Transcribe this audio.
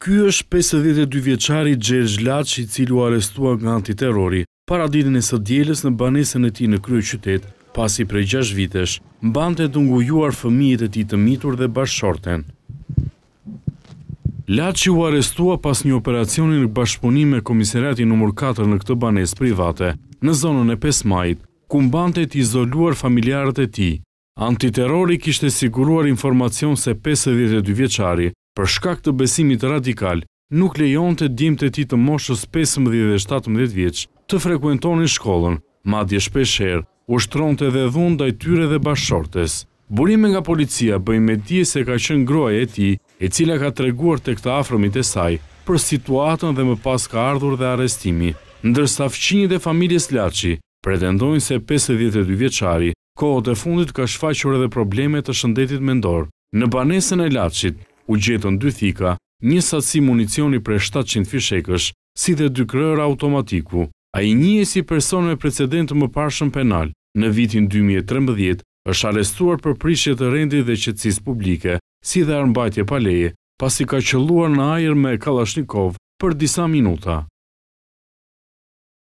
Ky është 52 vjeçari Gjergj Laç i cili u arrestua nga antiterrori para ditën e së dielës në banesën e tij në kryeqytet, pasi prej 6 vitesh mbante të ngujuar fëmijët e tij të mitur dhe bashkëshorten. Laç u arrestua pas një operacioni në bashkëpunim me komisariatin numër 4 në këtë banesë private, në zonën e 5 Majit, ku mbante të izoluar familjarët e tij. Antiterrori kishte siguruar informacion se 52 vjeçari për shkak të besimit radikal, nuk lejon të dim të ti të moshës 15 dhe 17 vjeqë të frekuentoni shkollën, madje shpesherë, ushtron të edhe dhun dhe tyre dhe bashortes. Burime nga policia bëjmë me ti se ka qënë groje e ti, e cila ka treguar të këta afrëmit e saj, për situatën dhe më pas ka ardhur dhe arestimi. Ndërsa fqinjë dhe familjes Laci, pretendojnë se 52 vjeqari, kohët e fundit ka shfaqër edhe problemet të shëndetit mendor. Në banesën e Lacit, u gjetën dy thika, një satësi municioni për 700 fishekësh, si dhe dy krërë automatiku. A i një e si person me precedentë më pashën penal, në vitin 2013, është arestuar për prishje të rendi dhe qëtsis publike, si dhe armbajtje paleje, pasi ka qëlluar në ajer me Kalashnikov për disa minuta.